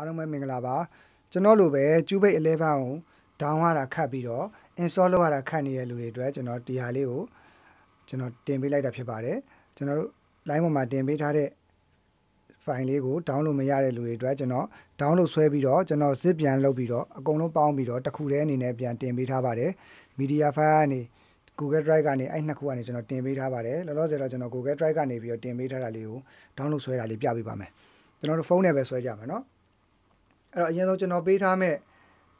အားလုံးပဲမင်္ဂလာပါကျွန်တော်လိုပဲကျူးဘိတ်အလဲဘောင်းကို down ရတာခတ်ပြီးတော့ install လုပ်ရတာခတ်နေတဲ့လူတွေအတွက်ကျွန်တော်ဒီဟာလေးကိုကျွန်တော်တင်ပေးလိုက်တာဖြစ်ပါတယ်ကျွန်တော်တို့ line ပေါ်မှာတင်ပေးထားတဲ့ file လေးကို download မရတဲ့လူတွေအတွက်ကျွန်တော် download ဆွဲပြီးတော့ကျွန်တော် zip ပြန်လုပ်ပြီးတော့အကုန်လုံးပေါင်းပြီးတော့တစ်ခုတည်းအနေနဲ့ပြန်တင်ပေးထားပါတယ် media file ကနေ Google Drive ကနေအဲ့နှစ်ခုကနေကျွန်တော်တင်ပေးထားပါတယ်လောလောဆယ်တော့ကျွန်တော် Google Drive ကနေပြီးတော့တင်ပေးထားတာလေးကို download ဆွဲတာလေးပြပေးပါမယ်ကျွန်တော်တို့ဖုန်းနဲ့ပဲဆွဲကြမှာเนาะအဲ့တော့အရင်ဆုံးကျွန်တော်ပေးထားမဲ့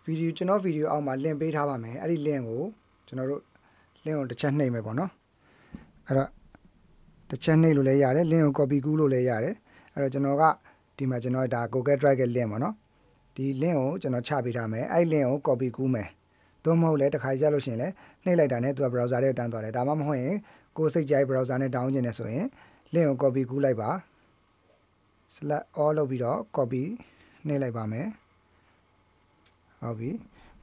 ဗီဒီယိုကျွန်တော်ဗီဒီယိုအောက်မှာ link ပေးထားပါမယ်အဲ့ဒီ link ကိုကျွန်တော်တို့ link ကိုတစ်ချက်နှိပ်မယ်ပေါ့နော်အဲ့တော့တစ်ချက်နှိပ်လို့လည်းရတယ် link ကို copy ကူးလို့လည်းရတယ်အဲ့တော့ကျွန်တော်ကဒီမှာကျွန်တော်ဒါ Google Drive ရဲ့ link ပေါ့နော်ဒီ link ကိုကျွန်တော်ချပေးထားမယ်အဲ့ link ကို copy ကူးမယ်သို့မဟုတ်လည်းတစ်ခါရလို့ရှိရင်လည်းနှိပ်လိုက်တာနဲ့သူက browser ထဲတန်းသွားတယ်ဒါမှမဟုတ်ရင်ကိုယ်စိတ်ကြိုက် browser နဲ့ down ကျင်နေဆိုရင် link ကို copy ကူးလိုက်ပါ slash all လုပ်ပြီးတော့ copy နှိပ်လိုက်ပါမယ်ဟုတ်ပြီ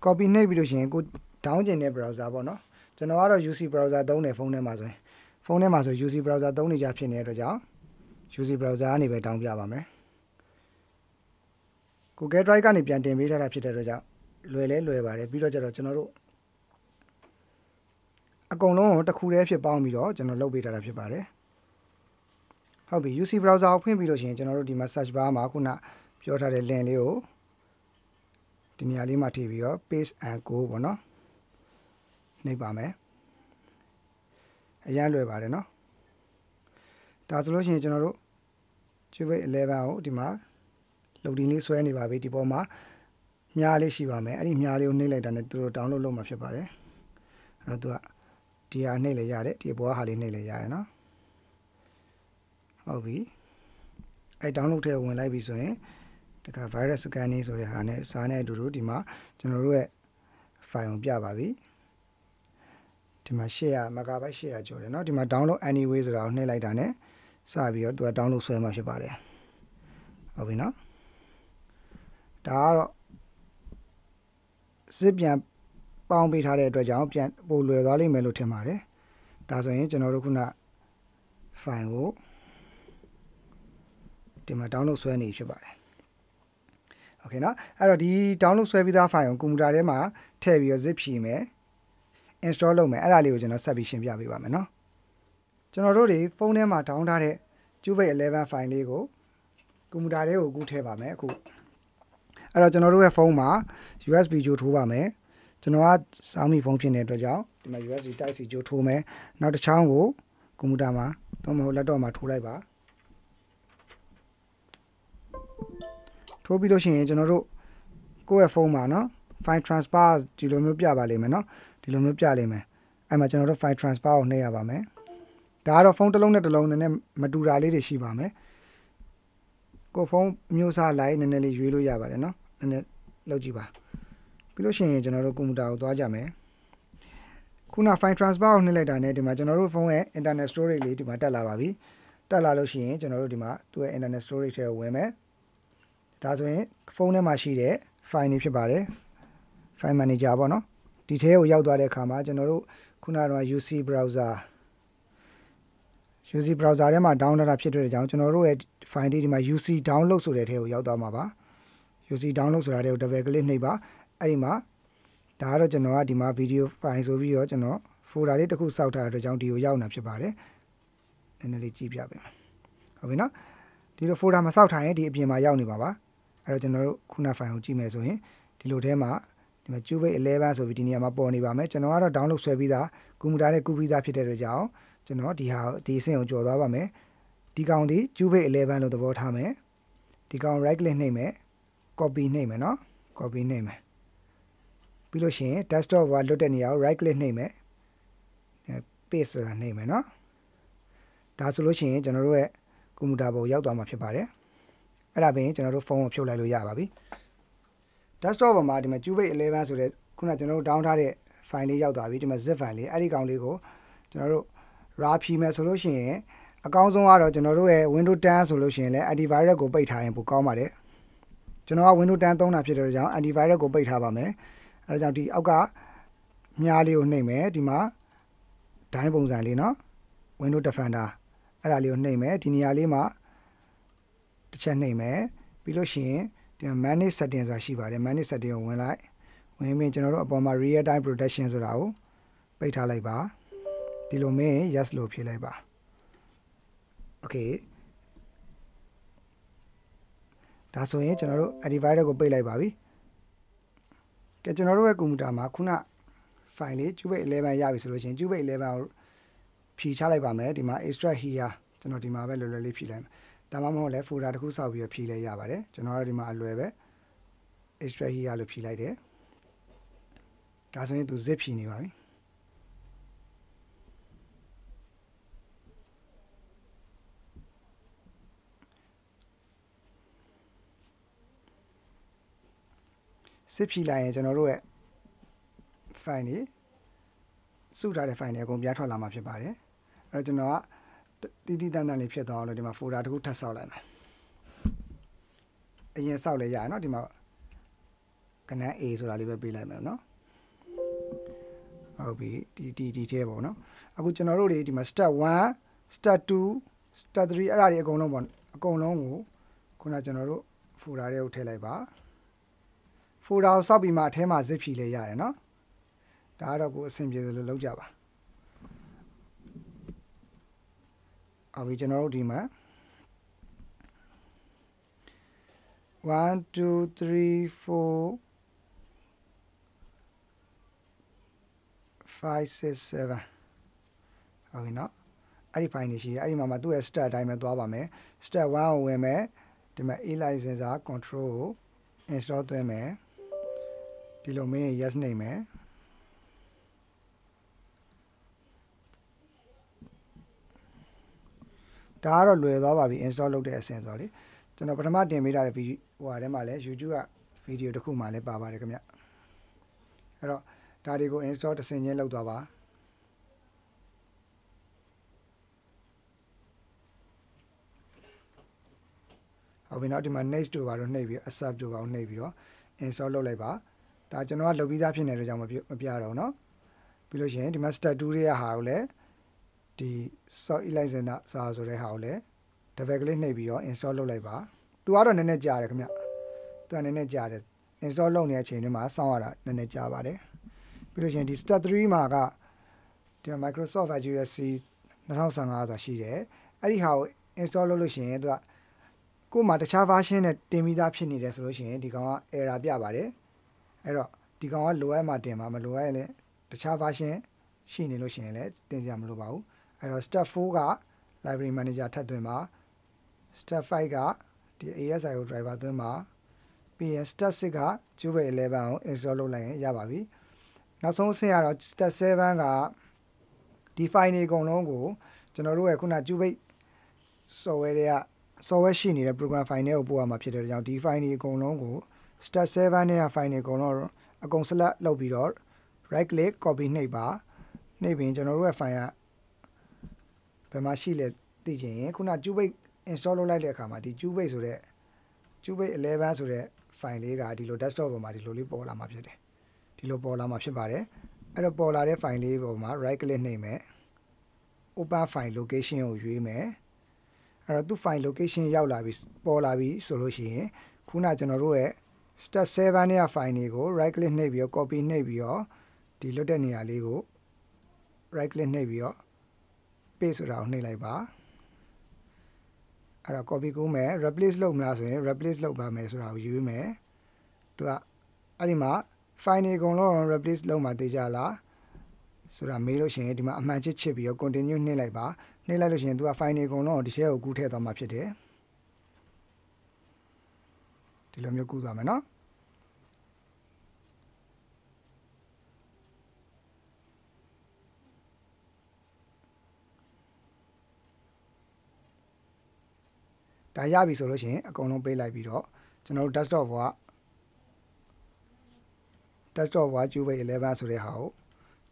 copy နှိပ်ပြီးလို့ရှိရင်ကို down ကျင်တဲ့ browser ပေါ့နော်ကျွန်တော်ကတော့ UC browser သုံးတယ်ဖုန်းထဲမှာဆိုရင် ဖုန်းထဲမှာဆို UC browser သုံးနေကြဖြစ်နေတဲ့အတွက်ကြောင့် UC browser ကနေပဲ down ပြပါမယ်ကို Google Drive ကနေပြန်တင်ပေးထားတာဖြစ်တဲ့အတွက်ကြောင့်လွယ်လဲလွယ်ပါတယ်ပြီးတော့ကျတော့ကျွန်တော်တို့အကုန်လုံးကိုတစ်ခုတည်းဖြစ်ပေါင်းပြီးတော့ကျွန်တော်လုပ်ပေးထားတာဖြစ်ပါတယ်ဟုတ်ပြီ UC browser ကိုဖွင့်ပြီးလို့ရှိရင်ကျွန်တော်တို့ဒီမှာ search bar မှာခုနပြောထားတဲ့ link လေးကိုဒီနေရာလေးမှာထည့်ပြီးတော့ paste and go ပေါ့နော်နှိပ်ပါမယ်အရန်လွယ်ပါတယ်နော်ဒါဆိုလို့ရှိရင်ကျွန်တော်တို့ Jupyter 11ကိုဒီမှာလုံတင်လေးဆွဲနေပါပြီဒီပေါ်မှာမြားလေးရှိပါမယ်အဲ့ဒီမြားလေးကိုနှိပ်လိုက်တာနဲ့သူတို့ download လုပ်မှာဖြစ်ပါတယ်အဲ့တော့သူကဒီဟာနှိပ်လေရတယ်ဒီဘွားဟာလေးနှိပ်လေရတယ်နော်ဟုတ်ပြီအဲ့ download ထဲဝင်လိုက်ပြီဆိုရင်တခါ virus scanning ဆိုတဲ့ဟာနဲ့စာနဲ့အတူတူဒီမှာကျွန်တော်တို့ရဲ့ file ကိုပြပါပြီဒီမှာ800 megabyte 800ကျော်တယ်เนาะဒီမှာ download anyway ဆိုတာကိုနှိပ်လိုက်တာ ਨੇ စပြီးတော့သူက download ဆွဲမှာဖြစ်ပါတယ်ဟုတ်ပြီเนาะဒါကတော့စစ်ပြန်ပေါင်းပေးထားတဲ့အတွက်ကြောင့်ပြန်ပို့လွယ်သွားလိမ့်မယ်လို့ထင်ပါတယ်ဒါဆိုရင်ကျွန်တော်တို့ခုန file ကိုဒီမှာ download ဆွဲနေဖြစ်ပါတယ်โอเคเนาะအဲ့တော့ဒီ download ဆွဲပြီးသား file ကိုကွန်ပျူတာထဲမှာထည့်ပြီးတော့ zip ဖြီးမယ် install လုပ်မယ်အဲ့ဒါလေးကိုကျွန်တော်ဆက်ပြီးရှင်းပြပေးပါမယ်เนาะကျွန်တော်တို့တွေဖုန်းထဲမှာ down ထားတဲ့ Cubase 11 file လေးကိုကွန်ပျူတာထဲကိုကူးထည့်ပါမယ်အခုအဲ့တော့ကျွန်တော်တို့ရဲ့ဖုန်းမှာ USB ဂျိုးထိုးပါမယ်ကျွန်တော်က Xiaomi ဖုန်းဖြစ်နေတဲ့အတွက်ကြောင့်ဒီမှာ USB Type C ဂျိုးထိုးမယ်နောက်တစ်ချောင်းကိုကွန်ပျူတာမှာသို့မဟုတ် laptop မှာထိုးလိုက်ပါထိုးပြီးလို့ရှိရင်ကျွန်တော်တို့ကိုယ့်ရဲ့ဖုန်းမှာနော် file transfer ဒီလိုမျိုးပြပါလိမ့်မယ်နော်ဒီလိုမျိုးပြလိမ့်မယ်အဲ့မှာကျွန်တော်တို့ file transfer ကိုနှိပ်ရပါမယ်ဒါကတော့ဖုန်းတစ်လုံးနဲ့တစ်လုံးနဲ့မတူတာလေးတွေရှိပါမယ်ကိုဖုန်းမျိုးစားလိုက်နည်းနည်းလေးရွေးလို့ရပါတယ်နော်နည်းနည်းလောက်ကြည့်ပါပြီးလို့ရှိရင်ကျွန်တော်တို့ကွန်ပျူတာကိုသွားကြမယ်ခုန file transfer ကိုနှိပ်လိုက်တာနဲ့ဒီမှာကျွန်တော်တို့ဖုန်းရဲ့ internet storage လေးဒီမှာတက်လာပါပြီတက်လာလို့ရှိရင်ကျွန်တော်တို့ဒီမှာသူ့ရဲ့ internet storage ထဲကိုဝင်မယ်ဒါဆိုရင် ဖုန်းထဲမှာရှိတဲ့ file တွေဖြစ်ပါတယ် file manager ပေါ့နော်ဒီထဲကိုရောက်သွားတဲ့အခါမှာကျွန်တော်တို့ခုနကတော့ UC browser UC browser ထဲမှာ download တာဖြစ်တဲ့အကြောင်းကျွန်တော်တို့ရဲ့ file တွေဒီမှာ UC download ဆိုတဲ့ထဲကိုရောက်သွားမှာပါ UC download ဆိုတာတွေကို double click နှိပ်ပါအဲ့ဒီမှာဒါကတော့ကျွန်တော်ကဒီမှာ video file ဆိုပြီးတော့ကျွန်တော် folder လေးတစ်ခုစောက်ထားတဲ့အတွက်ကြောင့်ဒီကိုရောက်နေဖြစ်ပါတယ်နည်းနည်းလေးကြည့်ပြပေးမယ်ဟုတ်ပြီနော်ဒီလို folder မစောက်ထားရင်ဒီအပြင်မှာရောက်နေပါပါအဲ့တော့ကျွန်တော်တို့ခုန file ကိုကြည့်မယ်ဆိုရင်ဒီလိုထဲမှာဒီမှာ tube 11ဆိုပြီးဒီနေရာမှာပေါ်နေပါမယ်ကျွန်တော်ကတော့ download ဆွဲပြီးသားကွန်ပျူတာနဲ့ကူးပြီးသားဖြစ်တဲ့အတွက်ကြောင့်ကျွန်တော်ဒီဟာဒီအဆင့်ကိုကျော်သွားပါမယ်ဒီကောင်ဒီ tube 11လို့သဘောထားမယ်ဒီကောင် right click နှိပ်မယ် copy နှိပ်မယ်နော် copy နှိပ်မယ်ပြီးလို့ရှိရင် desktop ကလွတ်တဲ့နေရာကို right click နှိပ်မယ် paste ဆိုတာနှိပ်မယ်နော်ဒါဆိုလို့ရှိရင်ကျွန်တော်တို့ရဲ့ကွန်ပျူတာပေါ်ရောက်သွားမှာဖြစ်ပါတယ်အဲ့ဒါပြင်ကျွန်တော်တို့ဖုန်းကိုဖြုတ်လိုက်လို့ရပါပြီ desktop ပေါ်မှာဒီမှာ cubase 11ဆိုတဲ့ခုနကျွန်တော်တို့ down ထားတဲ့ file လေးရောက်သွားပြီဒီမှာ zip file လေးအဲ့ဒီကောင်လေးကိုကျွန်တော်တို့ raw ဖြီးမယ်ဆိုလို့ရှိရင်အကောင်းဆုံးကတော့ကျွန်တော်တို့ရဲ့ Windows 10ဆိုလို့ရှိရင်လည်း antivirus ကိုပိတ်ထားရင်ပိုကောင်းပါတယ်ကျွန်တော်က Windows 10သုံးတာဖြစ်တဲ့ကြောင့် antivirus ကိုပိတ်ထားပါမယ်အဲဒါကြောင့်ဒီအောက်ကမြားလေးကိုနှိပ်မယ်ဒီမှာဒိုင်းပုံစံလေးเนาะ Windows Defender အဲ့ဒါလေးကိုနှိပ်မယ်ဒီနေရာလေးမှာတစ်ချက်နှိပ်မယ်ပြီးလို့ရှိရင်ဒီ manage setting ဆိုတာရှိပါတယ် manage setting ကိုဝင်လိုက်ဝင်ပြီးကျွန်တော်တို့အပေါ်မှာ real time production ဆိုတာကိုပိတ်ထားလိုက်ပါဒီလိုမင်း yes လို့ဖြေလိုက်ပါ okay ဒါဆိုရင်ကျွန်တော်တို့ divider ကိုပိတ်လိုက်ပါပြီကဲကျွန်တော်တို့ရဲ့ကွန်ပျူတာမှာခုန file လေး cube 11ရပြီဆိုလို့ချင်း cube 11ကိုဖြီးချလိုက်ပါမယ်ဒီမှာ extract here ကျွန်တော်ဒီမှာပဲလွယ်လွယ်လေးဖြီးလိုက်မယ်ဒါမှမဟုတ်လည်း folder တစ်ခုဆောက်ပြီးဖြီးလဲရပါတယ်ကျွန်တော်တို့ဒီမှာအလွယ်ပဲ extract here လို့ဖြီးလိုက်တယ်ဒါဆိုရင်သူ zip ဖြီးနေပါပြီစစ်ဖြီလိုက်ရင်ကျွန်တော်တို့ရဲ့ file တွေစုထားတဲ့ file တွေအကုန်ပြားထွက်လာမှာဖြစ်ပါတယ်အဲ့တော့ကျွန်တော်ကတိတိတန်တန်လေးဖြစ်သွားအောင်လို့ဒီမှာ folder တစ်ခုထပ်ဆောက်လိုက်မယ်အရင်ဆောက်လဲရရနော်ဒီမှာကနန်း A ဆိုတာလေးပဲပေးလိုက်မယ်နော်ဟုတ်ပြီဒီဒီဒီထဲပေါ့နော်အခုကျွန်တော်တို့တွေဒီမှာ step 1 step 2 step 3အဲ့ဒါတွေအကုန်လုံးပေါ့အကုန်လုံးကိုခုနကျွန်တော်တို့ folder တွေကိုထည့်လိုက်ပါ folder ကိုစောက်ပြီးမှအထဲမှာ zip ဖြီလေးရတယ်နော်ဒါကတော့ကိုအဆင်ပြေလို့လုပ်ကြပါအော်ပြီကျွန်တော်တို့ဒီမှာ1 2 3 4 5 6 7ဟုတ်ပြီနော်အဲ့ဒီဖိုင်နေရှိတယ်အဲ့ဒီမှာမှသူ့ရဲ့ step အတိုင်းပဲသွားပါမယ် step 1ကိုဝင်မယ်ဒီမှာ e license control ကို install သွင်းမယ်ဒီလိုမင်း yes နေမယ်ဒါကတော့လွယ်သွားပါပြီ install လုပ်တဲ့အဆင့်ဆိုတော့လေကျွန်တော်ပထမတင်ပေးထားတဲ့ဗီဒီဟိုအထဲမှာလည်း YouTube ကဗီဒီယိုတစ်ခုမှလည်းပါပါတယ်ခင်ဗျအဲ့တော့ဒါတွေကို install တစ်ဆင့်ချင်းလုပ်သွားပါဟုတ်ပြီနောက်ဒီမှာ next တို့ပါတော့နှိပ်ပြီး accept တို့ပါအောင်နှိပ်ပြီးတော့ install လုပ်လိုက်ပါဒါကျွန်တော်ကလုပ်ပြီးသားဖြစ်နေတဲ့ကြောင့်မပြမပြတော့เนาะပြီးလို့ရှိရင်ဒီမှာ step 2တွေကဟာကိုလည်းဒီ soft license စာဆိုတဲ့ဟာကိုလည်း devel ကလေးနှိပ်ပြီးတော့ install လုပ်လိုက်ပါသူကတော့နည်းနည်းကြာတယ်ခင်ဗျသူကနည်းနည်းကြာတယ် install လုပ်နေတဲ့အချိန်တွေမှာစောင့်ရတာနည်းနည်းကြာပါတယ်ပြီးလို့ရှိရင်ဒီ step 3မှာကဒီ Microsoft Azure C 2015ဆိုတာရှိတယ်အဲ့ဒီဟာကို install လုပ်လို့ရှိရင်သူကကို့မှာတခြား version နဲ့တင်ပြီးသားဖြစ်နေတယ်ဆိုလို့ရှိရင်ဒီကောင်က error ပြပါတယ်အဲ့တော့ဒီကောင်ကလိုအပ်မှတင်ပါမလိုအပ်ရင်လည်းတခြား version ရှိနေလို့ရှိရင်လည်းတင်ကြမလို့ပါဘူးအဲ့တော့ step 4က library manager ထပ်သွင်းပါ step 5ကဒီ ASIO driver သွင်းပါပြီးရင် step 6က Java 11ကို install လုပ်လိုက်ရင်ရပါပြီနောက်ဆုံးအဆင့်ကတော့ step 7ကဒီ file တွေအကုန်လုံးကိုကျွန်တော်တို့ရဲ့ခုန Java software တွေက software ရှိနေတဲ့ program file တွေကိုပို့ရမှာဖြစ်တဲ့ကြောင့်ဒီ file တွေအကုန်လုံးကို step 7နဲ့ file တွေအကုန်လုံးအကုန် select လုပ်ပြီးတော့ right click copy နှိပ်ပါနှိပ်ပြီးကျွန်တော်တို့ရဲ့ file ကဘယ်မှာရှိလဲသိချင်ရင် ခုန Cubase install လုပ်လိုက်တဲ့အခါမှာဒီ Cubase ဆိုတဲ့ Cubase 11ဆိုတဲ့ file လေးကဒီလို desktop ပေါ်မှာဒီလိုလေးပေါ်လာမှာဖြစ်တယ်ဒီလိုပေါ်လာမှာဖြစ်ပါတယ်အဲ့တော့ပေါ်လာတဲ့ file လေးပေါ်မှာ right click နှိပ်မယ် open file location ကိုရွေးမယ်အဲ့တော့သူ့ file location ရောက်လာပြီပေါ်လာပြီဆိုလို့ရှိရင်ခုနကျွန်တော်တို့ရဲ့ step 7နဲ့ file တွေကို right click နှိပ်ပြီးတော့ copy နှိပ်ပြီးတော့ဒီလွတ်တဲ့နေရာလေးကို right click နှိပ်ပြီးတော့ paste ဆိုတာကိုနှိပ်လိုက်ပါအဲ့တော့ copy ကိုမယ် replace လုပ်မလားဆိုရင် replace လုပ်ပါမယ်ဆိုတာကိုယူမယ်သူကအဲ့ဒီမှာ file တွေအကုန်လုံး replace လုပ်မှသိကြလားဆိုတာမေးလို့ရှိရင်ဒီမှာအမှန်ချစ်ချစ်ပြီးတော့ continue နှိပ်လိုက်ပါနှိပ်လိုက်လို့ရှိရင်သူက file တွေအကုန်လုံးကိုဒီထဲကိုကူးထည့်သွားမှာဖြစ်တယ်ဒီလိုမျိုးကူးသွားမယ်နော်ဒါရပြီဆိုလို့ရှိရင်အကုန်လုံးပေးလိုက်ပြီးတော့ကျွန်တော်တို့ desktop ဘွား desktop ဘွား Cube 11ဆိုတဲ့ဟာကို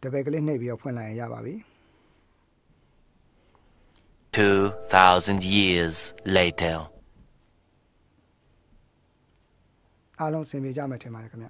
double click နှိပ်ပြီးတော့ဖွင့်လိုက်ရင်ရပါပြီ2000 years later အားလုံးဆင်ပြေကြမယ်ထင်ပါတယ်ခင်ဗျ